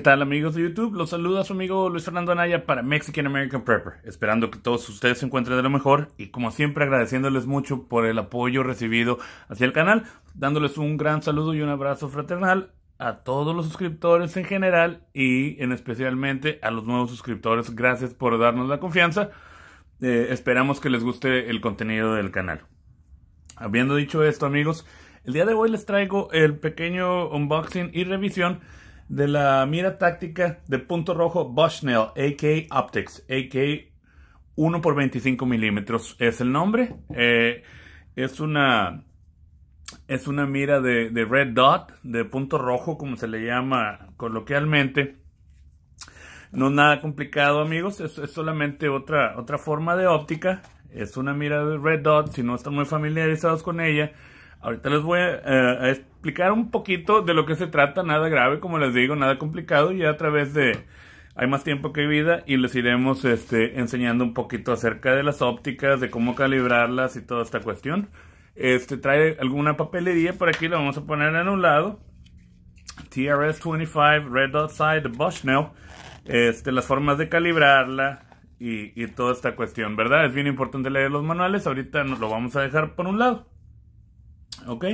¿Qué tal amigos de YouTube? Los saluda su amigo Luis Fernando Anaya para Mexican American Prepper, esperando que todos ustedes se encuentren de lo mejor y como siempre agradeciéndoles mucho por el apoyo recibido hacia el canal, dándoles un gran saludo y un abrazo fraternal a todos los suscriptores en general y en especialmente a los nuevos suscriptores, gracias por darnos la confianza, eh, esperamos que les guste el contenido del canal. Habiendo dicho esto amigos, el día de hoy les traigo el pequeño unboxing y revisión de la mira táctica de punto rojo Bushnell AK Optics, AK 1 por 25 milímetros es el nombre. Eh, es una es una mira de, red dot, de punto rojo, como se le llama coloquialmente. No es nada complicado, amigos, es, es solamente otra, otra forma de óptica. Es una mira de red dot, si no están muy familiarizados con ella, Ahorita les voy eh, a, explicar un poquito de lo que se trata, nada grave, como les digo, nada complicado, ya a través de Hay más tiempo que vida y les iremos este, enseñando un poquito acerca de las ópticas, de cómo calibrarlas y toda esta cuestión. Este trae alguna papelería por aquí, la vamos a poner en un lado. TRS-25 Red Dot Side Bushnell. Este, las formas de calibrarla y, y toda esta cuestión, ¿verdad? Es bien importante leer los manuales, ahorita lo vamos a dejar por un lado. ¿ok?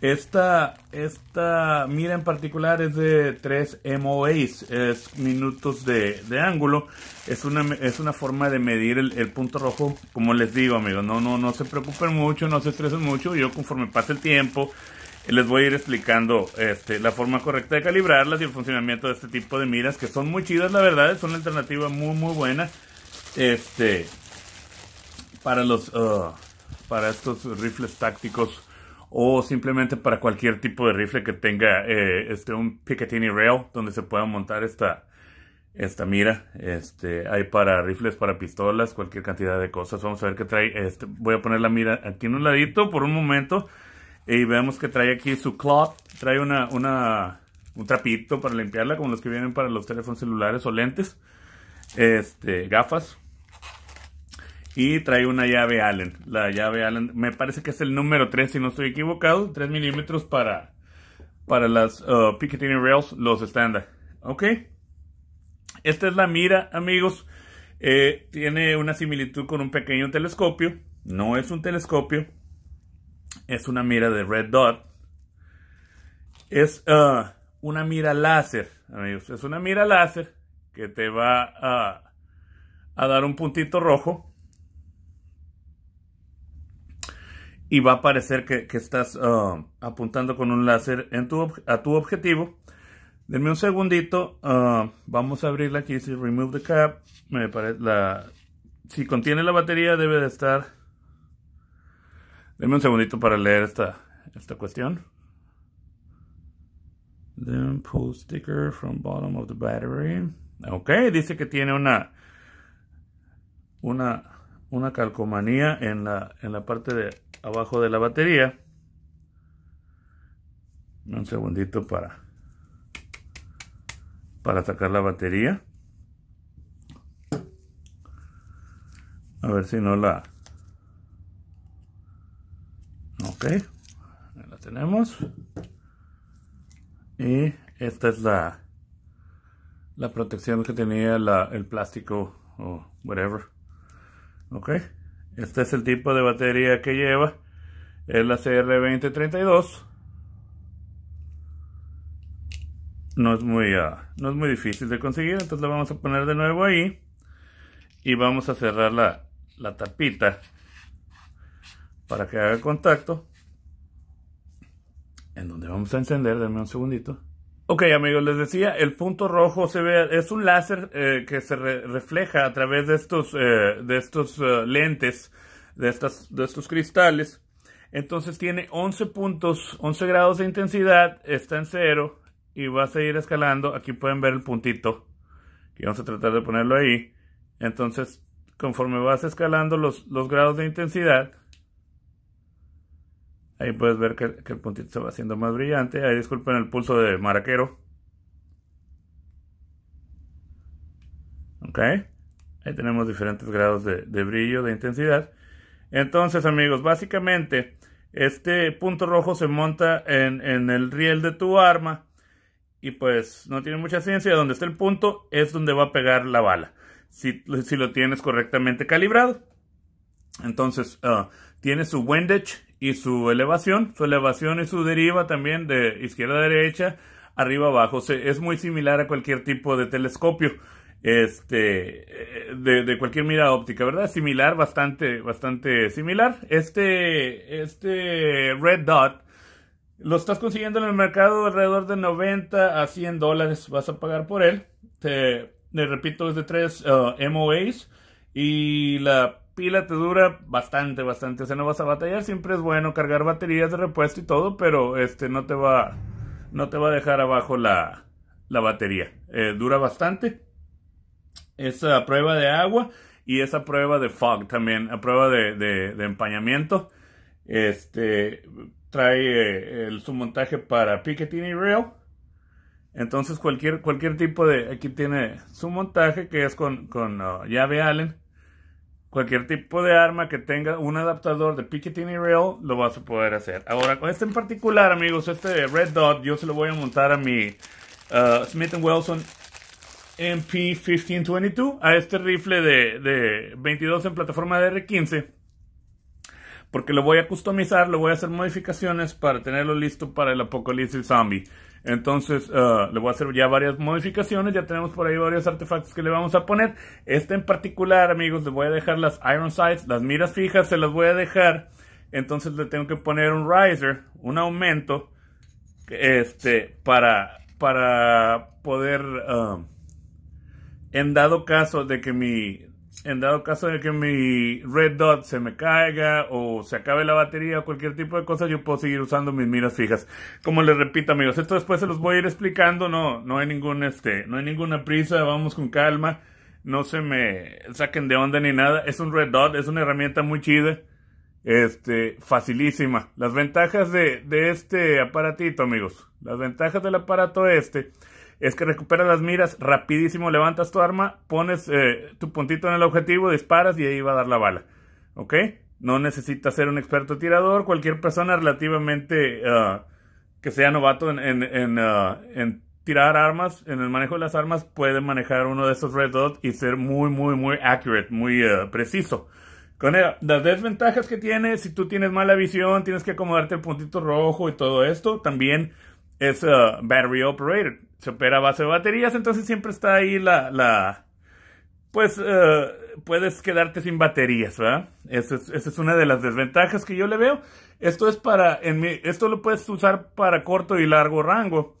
Esta, esta mira en particular es de 3 MOAs, es minutos de, ángulo. Es una, es una forma de medir el, punto rojo, como les digo, amigos. No, no, no se preocupen mucho, no se estresen mucho. Yo conforme pase el tiempo, les voy a ir explicando este, la forma correcta de calibrarlas y el funcionamiento de este tipo de miras, que son muy chidas, la verdad. Es una alternativa muy, muy buena. Este, para los, uh, para estos rifles tácticos o simplemente para cualquier tipo de rifle que tenga eh, este, un Picatinny Rail donde se pueda montar esta, esta mira. Este, hay para rifles, para pistolas, cualquier cantidad de cosas. Vamos a ver qué trae. Este, voy a poner la mira aquí en un ladito por un momento y vemos que trae aquí su cloth. Trae una, una, un trapito para limpiarla como los que vienen para los teléfonos celulares o lentes. Este, gafas y trae una llave Allen. La llave Allen, me parece que es el número 3, si no estoy equivocado. 3 milímetros para, para las uh, Picatinny Rails, los estándar. Ok. Esta es la mira, amigos. Eh, tiene una similitud con un pequeño telescopio. No es un telescopio. Es una mira de red dot. Es uh, una mira láser, amigos. Es una mira láser que te va a dar un puntito rojo y va a parecer que, estás ah, apuntando con un láser en tu, a tu objetivo. Denme un segundito. Ah, vamos a abrirla aquí. remove the cap. Me parece la, si contiene la batería debe de estar. Denme un segundito para leer esta, esta cuestión. Then pull sticker from bottom of the battery. Ok, dice que tiene una una una calcomanía en la en la parte de abajo de la batería. Un segundito para para sacar la batería. A ver si no la... Ok, la tenemos. Y esta es la, la protección que tenía la, el plástico o whatever. Ok. Este es el tipo de batería que lleva. Es la CR2032. No es, muy, ah, no es muy difícil de conseguir. Entonces la vamos a poner de nuevo ahí. Y vamos a cerrar la, la tapita. Para que haga contacto. En donde vamos a encender. Dame un segundito. Ok amigos, les decía, el punto rojo se ve, es un láser eh, que se refleja a través de estos, eh, de estos eh, lentes, de, estas, de estos cristales. Entonces tiene 11 puntos, 11 grados de intensidad, está en cero y va a seguir escalando. Aquí pueden ver el puntito, y vamos a tratar de ponerlo ahí. Entonces, conforme vas escalando los, los grados de intensidad, Ahí puedes ver que, el puntito se va haciendo más brillante. Ahí disculpen el pulso de maraquero. Ok. Ahí tenemos diferentes grados de, brillo, de intensidad. Entonces amigos, básicamente este punto rojo se monta en, el riel de tu arma. Y pues no tiene mucha ciencia. Donde está el punto es donde va a pegar la bala. Si, si, lo tienes correctamente calibrado. Entonces, ah, tiene su windage y su elevación. Su elevación y su deriva también de izquierda a derecha, arriba a abajo. es muy similar a cualquier tipo de telescopio. Este eh, de, cualquier mira óptica, ¿verdad? Similar, bastante, bastante similar. Este, este Red Dot lo estás consiguiendo en el mercado alrededor de 90 a 100 dólares. Vas a pagar por él. Te, le repito, es de tres uh, MOAs. Y la pila te dura bastante, bastante. O sea, no vas a batallar. Siempre es bueno cargar baterías de repuesto y todo, pero este no te va, no te va a dejar abajo la, batería. Eh, dura bastante. Es a prueba de agua y es a prueba de fog también, a prueba de, empañamiento. Este trae eh, el, su montaje para Picatinny Rail. Entonces cualquier, cualquier tipo de... Aquí tiene su montaje que es con, uh, llave Allen cualquier tipo de arma que tenga un adaptador de Picatinny Rail, lo vas a poder hacer. Ahora, con este en particular, amigos, este Red Dot, yo se lo voy a montar a mi uh, Smith Wesson MP1522, a este rifle de, de 22 en plataforma de R15. Porque lo voy a customizar, lo voy a hacer modificaciones para tenerlo listo para el apocalipsis zombie. Entonces eh, le voy a hacer ya varias modificaciones, ya tenemos por ahí varios artefactos que le vamos a poner. Este en particular, amigos, Le voy a dejar las iron sights, las miras fijas, se las voy a dejar. Entonces le tengo que poner un riser, un aumento, este, para, para poder, eh, en dado caso de que mi, en dado caso de que mi red dot se me caiga o se acabe la batería o cualquier tipo de cosa, yo puedo seguir usando mis miras fijas. Como les repito, amigos, esto después se los voy a ir explicando, no, no hay ningún este, no hay ninguna prisa, vamos con calma, no se me saquen de onda ni nada. Es un red dot, es una herramienta muy chida, este, facilísima. Las ventajas de, de este aparatito, amigos, las ventajas del aparato este es que recuperas las miras rapidísimo, levantas tu arma, pones eh, tu puntito en el objetivo, disparas y ahí va a dar la bala. ¿Ok? No necesitas ser un experto tirador, cualquier persona relativamente eh, que sea novato eh, en, tirar armas, en el manejo de las armas, puede manejar uno de esos red dots y ser muy, muy, muy accurate, muy preciso. Con las desventajas que tiene, si tú tienes mala visión, tienes que acomodarte el puntito rojo y todo esto, también es battery operated se opera base de baterías, entonces siempre está ahí la, pues eh, puedes quedarte sin baterías, ¿verdad? Esa es, una de las desventajas que yo le veo. Esto es para, en esto lo puedes usar para corto y largo rango.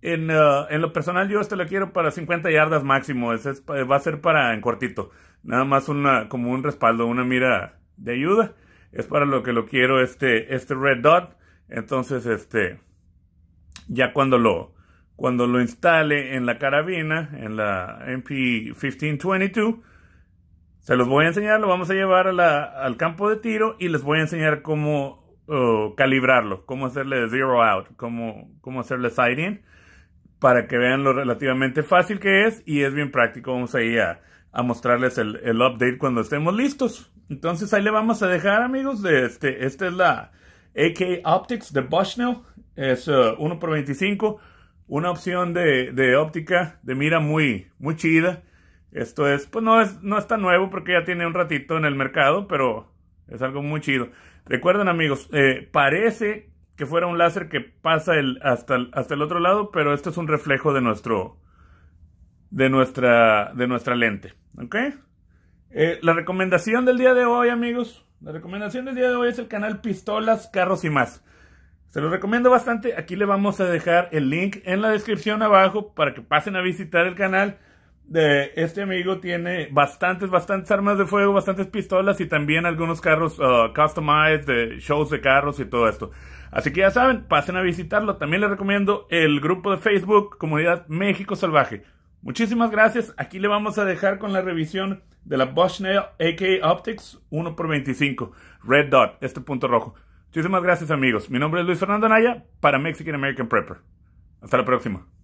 En, eh, lo personal yo este lo quiero para 50 yardas máximo, es, va a ser para en cortito, nada más una, como un respaldo, una mira de ayuda. Es para lo que lo quiero este, este red dot. Entonces, este, ya cuando lo, cuando lo instale en la carabina, en la MP1522, se los voy a enseñar, lo vamos a llevar al campo de tiro y les voy a enseñar cómo oh, calibrarlo, cómo hacerle zero out, cómo, cómo hacerle side in, para que vean lo relativamente fácil que es y es bien práctico. Vamos a ir a, mostrarles el, update cuando estemos listos. Entonces ahí le vamos a dejar, amigos. este, esta es la AK Optics de Bushnell, es 1x25 una opción de, óptica, de mira muy, muy chida. Esto es, pues no es, no es tan nuevo porque ya tiene un ratito en el mercado, pero es algo muy chido. Recuerden amigos, eh, parece que fuera un láser que pasa el, hasta, el, hasta el otro lado, pero esto es un reflejo de nuestro, de nuestra, de nuestra lente, eh, la recomendación del día de hoy, amigos, la recomendación del día de hoy es el canal Pistolas, Carros y más. Se los recomiendo bastante. Aquí le vamos a dejar el link en la descripción abajo para que pasen a visitar el canal. De este amigo tiene bastantes, bastantes armas de fuego, bastantes pistolas y también algunos carros uh, customized, de shows de carros y todo esto. Así que ya saben, pasen a visitarlo. También les recomiendo el grupo de Facebook Comunidad México Salvaje. Muchísimas gracias. Aquí le vamos a dejar con la revisión de la Bosch AK Optics 1x25 Red Dot, este punto rojo. Muchísimas gracias amigos. Mi nombre es Luis Fernando Naya para Mexican American Prepper. Hasta la próxima.